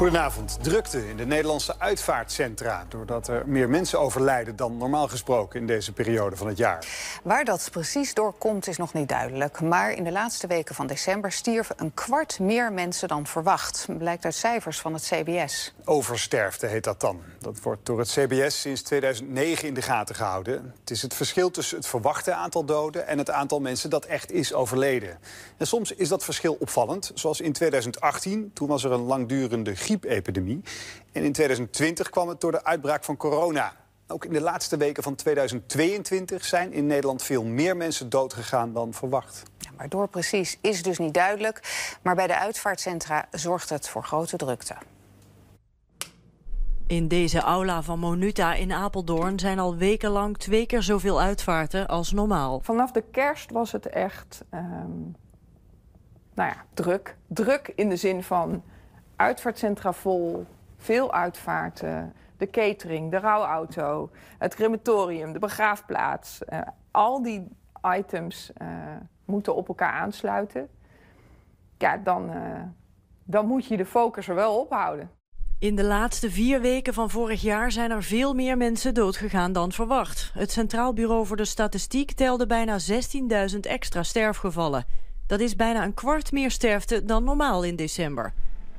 Goedenavond. Drukte in de Nederlandse uitvaartcentra... doordat er meer mensen overlijden dan normaal gesproken in deze periode van het jaar. Waar dat precies door komt is nog niet duidelijk. Maar in de laatste weken van december stierven een kwart meer mensen dan verwacht. Blijkt uit cijfers van het CBS. Oversterfte heet dat dan. Dat wordt door het CBS sinds 2009 in de gaten gehouden. Het is het verschil tussen het verwachte aantal doden... en het aantal mensen dat echt is overleden. En soms is dat verschil opvallend, zoals in 2018. Toen was er een langdurende griepepidemie. En in 2020 kwam het door de uitbraak van corona. Ook in de laatste weken van 2022 zijn in Nederland veel meer mensen doodgegaan dan verwacht. Ja, waardoor precies is dus niet duidelijk. Maar bij de uitvaartcentra zorgt het voor grote drukte. In deze aula van Monuta in Apeldoorn zijn al wekenlang twee keer zoveel uitvaarten als normaal. Vanaf de kerst was het echt, ehm, nou ja, druk. Druk in de zin van uitvaartcentra vol, veel uitvaarten, de catering, de rouwauto, het crematorium, de begraafplaats. Eh, al die items eh, moeten op elkaar aansluiten. Ja, dan, eh, dan moet je de focus er wel op houden. In de laatste vier weken van vorig jaar zijn er veel meer mensen doodgegaan dan verwacht. Het Centraal Bureau voor de Statistiek telde bijna 16.000 extra sterfgevallen. Dat is bijna een kwart meer sterfte dan normaal in december.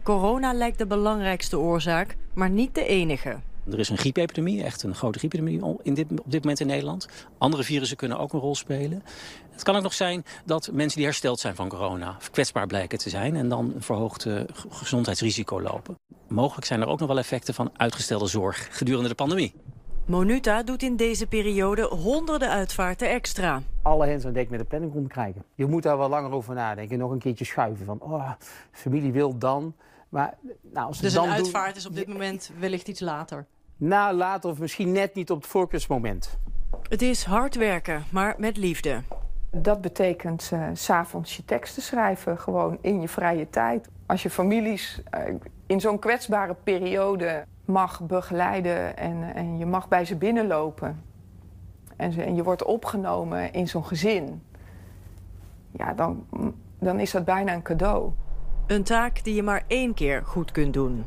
Corona lijkt de belangrijkste oorzaak, maar niet de enige. Er is een griepepidemie, echt een grote griepepidemie in dit, op dit moment in Nederland. Andere virussen kunnen ook een rol spelen. Het kan ook nog zijn dat mensen die hersteld zijn van corona... kwetsbaar blijken te zijn en dan een verhoogd eh, gezondheidsrisico lopen. Mogelijk zijn er ook nog wel effecten van uitgestelde zorg gedurende de pandemie. Monuta doet in deze periode honderden uitvaarten extra. Alle hens aan dek met de planning rond krijgen. Je moet daar wel langer over nadenken. Nog een keertje schuiven van, oh, familie wil dan. Maar, nou, als dus dan een uitvaart is op dit moment wellicht iets later? Na nou, later of misschien net niet op het voorkeursmoment. Het is hard werken, maar met liefde. Dat betekent uh, eh, s s'avonds je teksten schrijven, gewoon in je vrije tijd. Als je families eh, in zo'n kwetsbare periode mag begeleiden en, en je mag bij ze binnenlopen. En, ze, en je wordt opgenomen in zo'n gezin. Ja, dan, dan is dat bijna een cadeau. Een taak die je maar één keer goed kunt doen.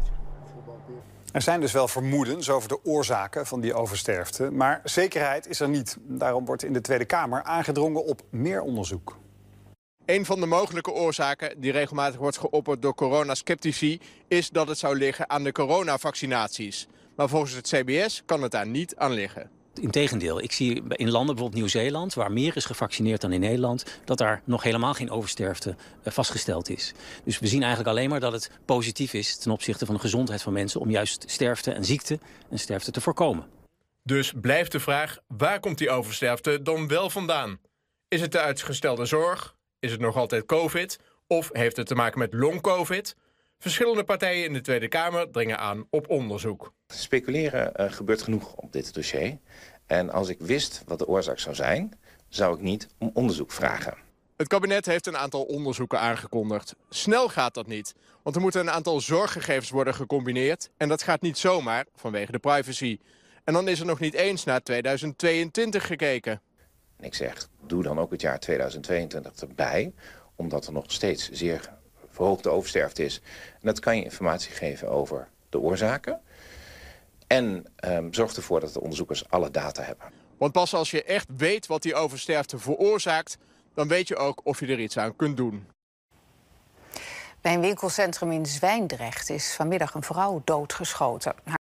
Er zijn dus wel vermoedens over de oorzaken van die oversterfte. Maar zekerheid is er niet. Daarom wordt in de Tweede Kamer aangedrongen op meer onderzoek. Een van de mogelijke oorzaken die regelmatig wordt geopperd door coronasceptici... is dat het zou liggen aan de coronavaccinaties. Maar volgens het CBS kan het daar niet aan liggen. Integendeel, ik zie in landen, bijvoorbeeld Nieuw-Zeeland... waar meer is gevaccineerd dan in Nederland... dat daar nog helemaal geen oversterfte eh, vastgesteld is. Dus we zien eigenlijk alleen maar dat het positief is... ten opzichte van de gezondheid van mensen... om juist sterfte en ziekte en sterfte te voorkomen. Dus blijft de vraag, waar komt die oversterfte dan wel vandaan? Is het de uitgestelde zorg, is het nog altijd COVID? Of heeft het te maken met long-COVID? Verschillende partijen in de Tweede Kamer dringen aan op onderzoek. Speculeren eh, gebeurt genoeg op dit dossier. En als ik wist wat de oorzaak zou zijn, zou ik niet om onderzoek vragen. Het kabinet heeft een aantal onderzoeken aangekondigd. Snel gaat dat niet, want er moeten een aantal zorggegevens worden gecombineerd. En dat gaat niet zomaar vanwege de privacy. En dan is er nog niet eens naar 2022 gekeken ik zeg, doe dan ook het jaar 2022 erbij, omdat er nog steeds zeer verhoogde oversterfte is. En dat kan je informatie geven over de oorzaken. En um, zorg ervoor dat de onderzoekers alle data hebben. Want pas als je echt weet wat die oversterfte veroorzaakt... dan weet je ook of je er iets aan kunt doen. Bij een winkelcentrum in Zwijndrecht is vanmiddag een vrouw doodgeschoten.